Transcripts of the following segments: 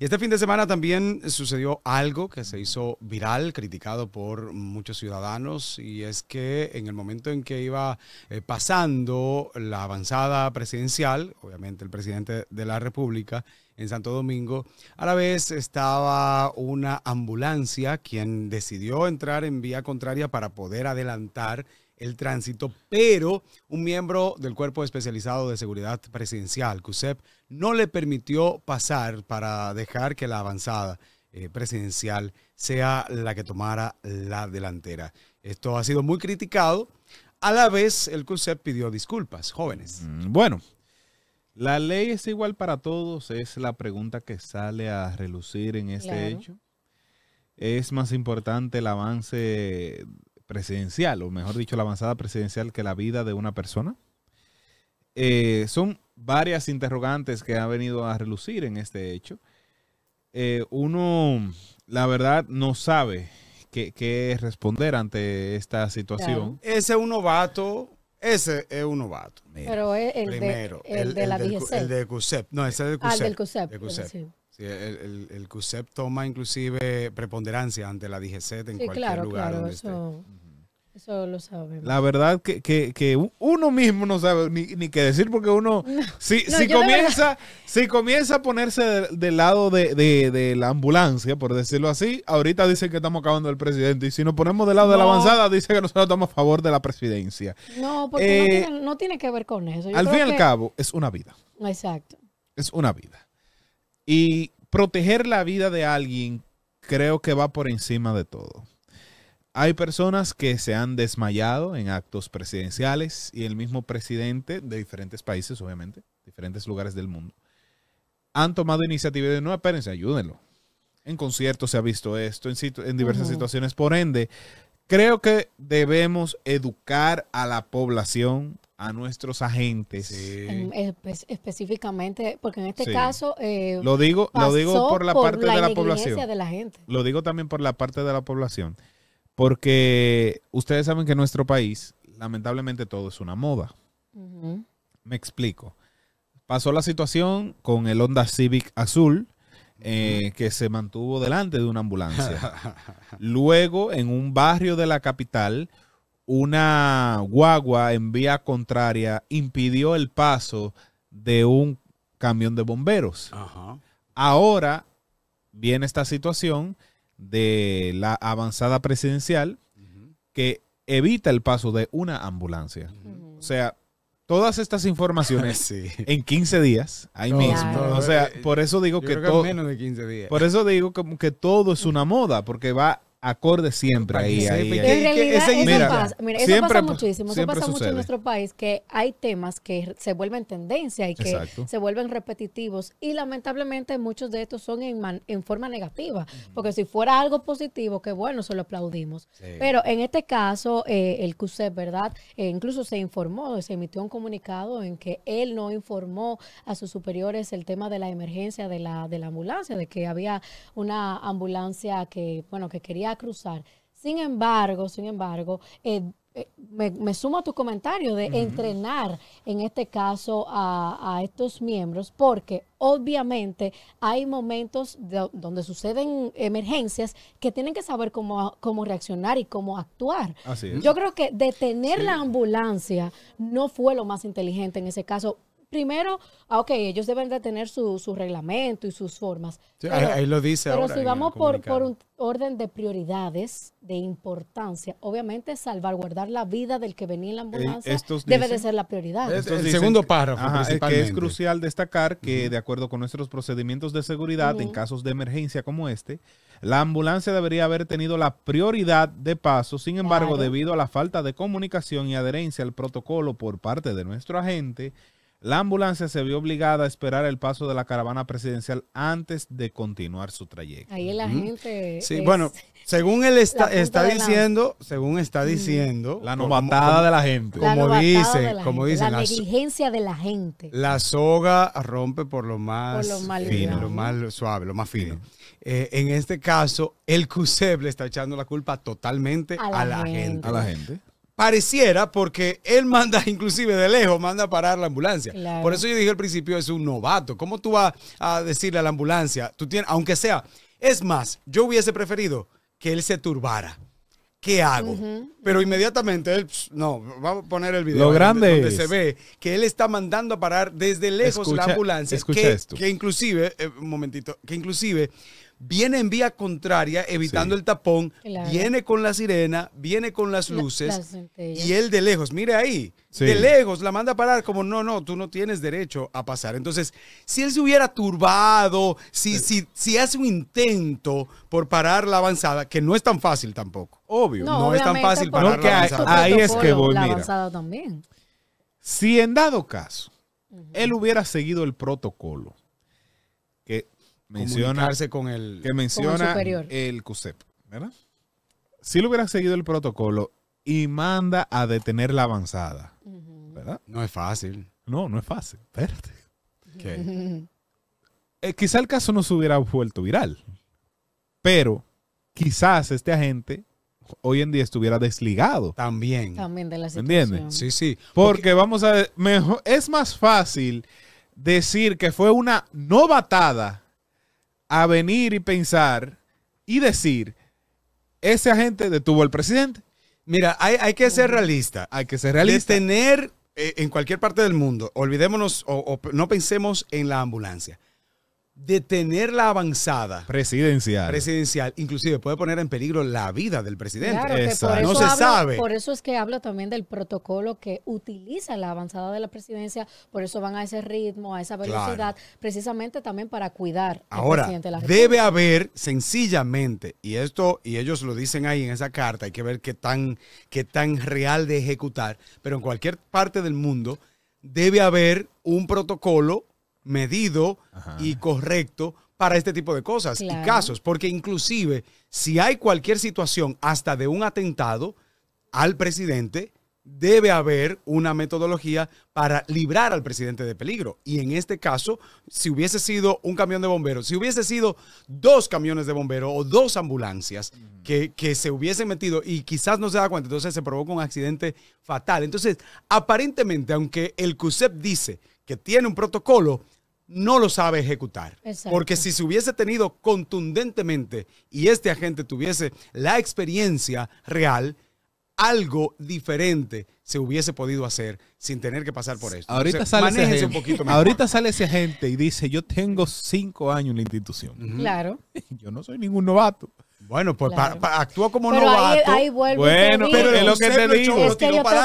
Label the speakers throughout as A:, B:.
A: Y este fin de semana también sucedió algo que se hizo viral, criticado por muchos ciudadanos, y es que en el momento en que iba eh, pasando la avanzada presidencial, obviamente el presidente de la República, en Santo Domingo. A la vez estaba una ambulancia quien decidió entrar en vía contraria para poder adelantar el tránsito, pero un miembro del Cuerpo Especializado de Seguridad Presidencial, CUSEP, no le permitió pasar para dejar que la avanzada eh, presidencial sea la que tomara la delantera. Esto ha sido muy criticado. A la vez, el CUSEP pidió disculpas,
B: jóvenes. Mm, bueno, ¿la ley es igual para todos? Es la pregunta que sale a relucir en este hecho. ¿Es más importante el avance presidencial, o mejor dicho, la avanzada presidencial que la vida de una persona? Eh, son varias interrogantes que ha venido a relucir en este hecho. Eh, uno, la verdad, no sabe qué, qué responder ante esta situación.
A: Ese es un novato, ese es un novato. Pero el, el de, el, de la DGC. El
B: de CUSEP. No, ese es el CUSEP.
A: CUSEP. El CUSEP. toma inclusive preponderancia ante la DGC en cualquier lugar.
C: Eso lo sabemos.
B: La verdad que, uno mismo no sabe ni, qué decir porque uno, si, comienza, si comienza a ponerse del lado de, la ambulancia, por decirlo así, ahorita dicen que estamos acabando el presidente y si nos ponemos del lado de la avanzada, dice que nosotros estamos a favor de la presidencia.
C: No, porque no, eh, tiene, que ver con eso. al fin y al cabo, es una vida. Exacto.
B: Es una vida. Y proteger la vida de alguien creo que va por encima de todo. Hay personas que se han desmayado en actos presidenciales y el mismo presidente de diferentes países, obviamente, diferentes lugares del mundo, han tomado iniciativa de, no, espérense, ayúdenlo. En conciertos se ha visto esto, en, diversas situaciones. Por ende, creo que debemos educar a la población, a nuestros agentes.
C: específicamente, porque en este caso... Eh, lo, digo, lo digo por la parte de la población. De la gente.
B: Lo digo también por la parte de la población. Porque ustedes saben que en nuestro país, lamentablemente, todo es una moda. Me explico. Pasó la situación con el Honda Civic azul, eh, que se mantuvo delante de una ambulancia. Luego, en un barrio de la capital, una guagua en vía contraria impidió el paso de un camión de bomberos. Ahora viene esta situación de la avanzada presidencial que evita el paso de una ambulancia. O sea, todas estas informaciones en 15 días, ahí mismo. o sea, por eso digo que, todo... Por eso digo que todo es una moda, porque va acorde siempre ahí. ahí, eso, pasa, pasa muchísimo. Eso pasa mucho en nuestro
C: país, que hay temas que se vuelven tendencia y que se vuelven repetitivos. Y lamentablemente muchos de estos son en, en forma negativa. Porque si fuera algo positivo, que bueno, se lo aplaudimos. Pero en este caso, eh, el CUSEP, ¿verdad? Eh, incluso se informó, se emitió un comunicado en que él no informó a sus superiores el tema de la emergencia de la, de la ambulancia, de que había una ambulancia que, bueno, que quería cruzar. Sin embargo, sin embargo, eh, eh, me, sumo a tu comentario de entrenar, en este caso, a, estos miembros, porque obviamente hay momentos donde suceden emergencias que tienen que saber cómo, cómo reaccionar y cómo actuar. Yo creo que detener la ambulancia no fue lo más inteligente en ese caso primero, ah, ok, ellos deben de tener su, reglamento y sus formas.
A: ahí, lo dice si vamos por, por, un
C: orden de prioridades, de importancia, obviamente salvaguardar la vida del que venía en la eh, ambulancia debe de ser la prioridad.
A: el segundo párrafo Es, que es
B: crucial destacar que de acuerdo con nuestros procedimientos de seguridad en casos de emergencia como este, la ambulancia debería haber tenido la prioridad de paso, sin embargo, debido a la falta de comunicación y adherencia al protocolo por parte de nuestro agente, la ambulancia se vio obligada a esperar el paso de la caravana presidencial antes de continuar su trayecto. Ahí la gente. Sí, bueno, según él está, diciendo,
A: según está diciendo, la novatada de la gente. como dice, como dice la, negligencia
C: de la gente.
A: La soga rompe por lo más fino, lo más suave, lo más fino. Eh, en este caso, el CUSEB le está echando la culpa totalmente a la, gente. A la gente. Pareciera porque él manda, inclusive de lejos, manda a parar la ambulancia. Por eso yo dije al principio, es un novato. ¿Cómo tú vas a decirle a la ambulancia? Tú tienes, aunque sea, es más, yo hubiese preferido que él se turbara. ¿Qué hago? Pero inmediatamente él, no, vamos a poner el video. donde, se ve que él está mandando a parar desde lejos la ambulancia. que, Que inclusive, eh, un momentito, que inclusive viene en vía contraria, evitando el tapón, viene con la sirena, viene con las luces y él de lejos, mire ahí, de lejos la manda a parar como no, no, tú no tienes derecho a pasar. Entonces, si él se hubiera turbado, si, eh. si, hace un intento por parar la avanzada, que no es tan fácil tampoco, obvio, no,
B: es tan fácil parar la avanzada. Ahí es que voy, Si en dado caso, él hubiera seguido el protocolo, menciona, con el, que menciona el, CUSEP, ¿verdad? Si lo hubiera seguido el protocolo y manda a detener la avanzada, ¿verdad? No es fácil. No, no es fácil. Espérate. Eh, quizá el caso no se hubiera vuelto viral, pero quizás este agente hoy en día estuviera desligado. También.
C: También de la situación.
B: ¿Entiendes? Sí, sí. Porque, vamos a... Mejor, es más fácil decir que fue una no novatada a venir y pensar y decir, ese agente detuvo al presidente. Mira, hay, hay que ser realista. Hay que ser realista. tener tener, eh, en cualquier parte del
A: mundo, olvidémonos o no pensemos en la ambulancia detener la avanzada presidencial. presidencial, inclusive puede poner en peligro la vida del presidente. no se sabe. Por
C: eso es que hablo también del protocolo que utiliza la avanzada de la presidencia, por eso van a ese ritmo, a esa velocidad, precisamente también para cuidar Ahora, Debe
A: haber sencillamente, y esto, y ellos lo dicen ahí en esa carta, hay que ver qué tan, qué tan real de ejecutar, pero en cualquier parte del mundo debe haber un protocolo medido y correcto para este tipo de cosas y casos, porque inclusive si hay cualquier situación, hasta de un atentado al presidente, debe haber una metodología para librar al presidente de peligro. Y en este caso, si hubiese sido un camión de bomberos, si hubiese sido dos camiones de bomberos o dos ambulancias que, que se hubiesen metido y quizás no se da cuenta, entonces se provoca un accidente fatal. Entonces, aparentemente, aunque el CUSEP dice que tiene un protocolo, no lo sabe ejecutar. Porque si se hubiese tenido contundentemente y este agente tuviese la experiencia real, algo diferente se hubiese podido hacer sin tener que pasar por esto. Ahorita, sale,
B: ese Ahorita sale ese agente y dice, yo tengo cinco años en la institución. Claro. Yo no soy ningún novato. Bueno, pues actúa como novato. Ahí, ahí
C: vuelve bueno, pero es lo que te digo.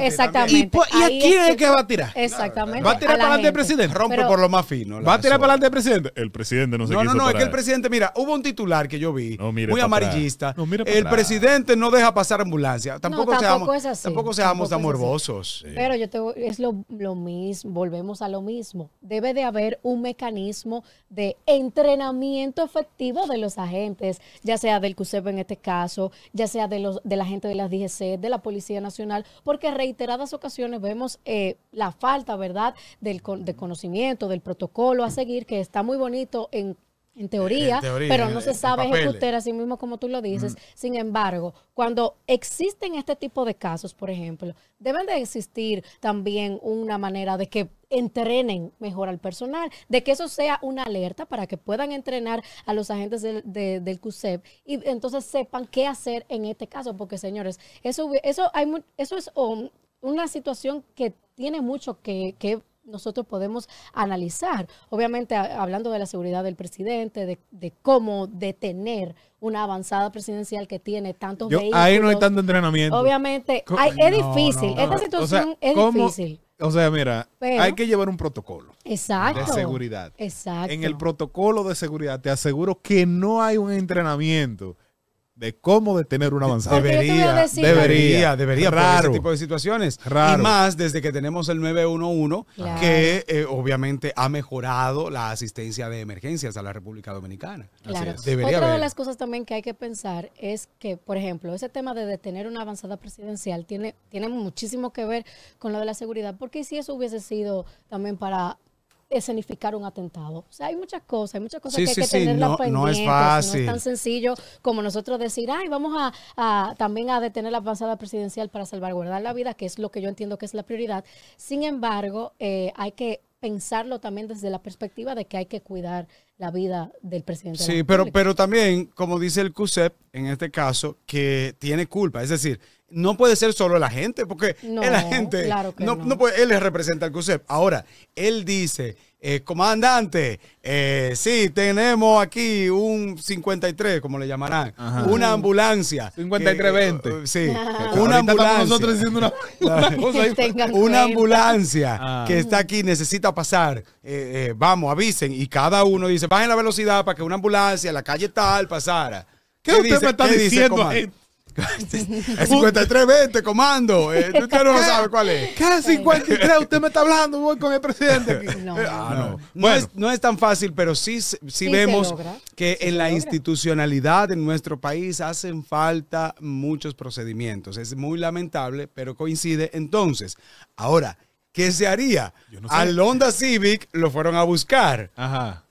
C: exactamente. ¿Y, pues, y a quién es, que va a tirar? Exactamente.
A: ¿Va a tirar para adelante el presidente? Rompe por lo más
B: fino. ¿Va a tirar para adelante el presidente? El presidente no se No, no, no, es que el
A: presidente, mira, hubo un titular que yo vi, muy amarillista. el presidente no deja pasar ambulancia. Tampoco, tampoco seamos, así, tampoco seamos tan morbosos. Pero
C: yo te, es lo, lo mismo, volvemos a lo mismo. Debe de haber un mecanismo de entrenamiento efectivo de los agentes, ya sea del CUSEP en este caso, ya sea de, los, de la gente de las DGC, de la Policía Nacional, porque reiteradas ocasiones vemos eh, la falta, ¿verdad?, del, de conocimiento, del protocolo a seguir, que está muy bonito en en teoría, pero no se sabe ejecutar así mismo como tú lo dices. Sin embargo, cuando existen este tipo de casos, por ejemplo, deben de existir también una manera de que entrenen mejor al personal, de que eso sea una alerta para que puedan entrenar a los agentes del, CUSEP y entonces sepan qué hacer en este caso, porque señores, eso, eso, hay, eso es um, una situación que tiene mucho que, que nosotros podemos analizar. Obviamente, hablando de la seguridad del presidente, de, cómo detener una avanzada presidencial que tiene tantos Ahí no hay
B: tanto entrenamiento.
C: Obviamente, es difícil. Esta situación es difícil.
B: O sea, mira, hay que llevar un protocolo
C: exacto, de seguridad. Exacto. En el
B: protocolo de seguridad te aseguro que no hay un entrenamiento de cómo detener una avanzada. Debería, debería, debería, raro. Ese tipo de situaciones. Y más
A: desde que tenemos el 911, que eh, obviamente ha mejorado la asistencia de emergencias a la República Dominicana. Otra de las
C: cosas también que hay que pensar es que, por ejemplo, ese tema de detener una avanzada presidencial tiene, tiene muchísimo que ver con lo de la seguridad, porque si eso hubiese sido también para escenificar un atentado. O sea, hay muchas cosas, hay muchas cosas que hay que tener en no, no, es No es tan sencillo como nosotros decir, ay, vamos a, también a detener la avanzada presidencial para salvaguardar la vida, que es lo que yo entiendo que es la prioridad. Sin embargo, eh, hay que pensarlo también desde la perspectiva de que hay que cuidar la vida del presidente. Sí, pero,
A: pero también, como dice el CUSEP, en este caso, que tiene culpa. Es decir, no puede ser solo la gente, porque la gente no, puede, él es representa al CUSEP. Ahora, él dice, eh, comandante, eh, sí, tenemos aquí un 53, como le llamarán, una ambulancia. 53-20. Eh, sí, una ambulancia. Nosotros diciendo una, cosa una ambulancia ah. que está aquí, necesita pasar. vamos, avisen. Y cada uno dice, bajen la velocidad para que una ambulancia en la calle tal pasara. ¿Qué, usted me está diciendo? 5320, comando. Eh, usted no sabe cuál es. ¿Qué 53? Usted me está hablando, voy con
B: el presidente. Eh, ah, no, es,
A: no, es, tan fácil, pero sí, sí, vemos que en la institucionalidad en nuestro país hacen falta muchos procedimientos. Es muy lamentable, pero coincide. Entonces, ahora, ¿qué se haría? Al Honda Civic lo fueron a buscar. Ajá.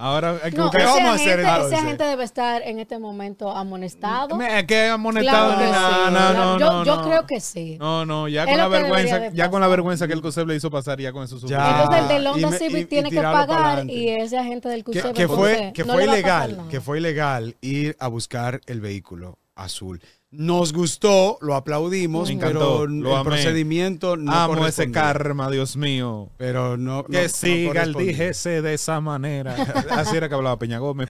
A: Ahora ¿Qué vamos a hacer?
C: Esa gente debe estar en este momento amonestado.
B: ¿Qué amonestado? Claro no, sí. no, yo, creo que sí. No, no, ya con la vergüenza, ya con la vergüenza que el Cuseb le hizo pasar, ya con eso Entonces el del Honda Civic tiene que pagar
C: y ese agente del Cuseb Que, que fue, que
B: fue ilegal,
C: que
A: fue ilegal ir a buscar el vehículo azul. Nos gustó, lo aplaudimos, pero el procedimiento no Amo ese karma,
B: Dios mío. Pero no. Que siga el
A: de esa manera. Así era
B: que hablaba Peña Gómez.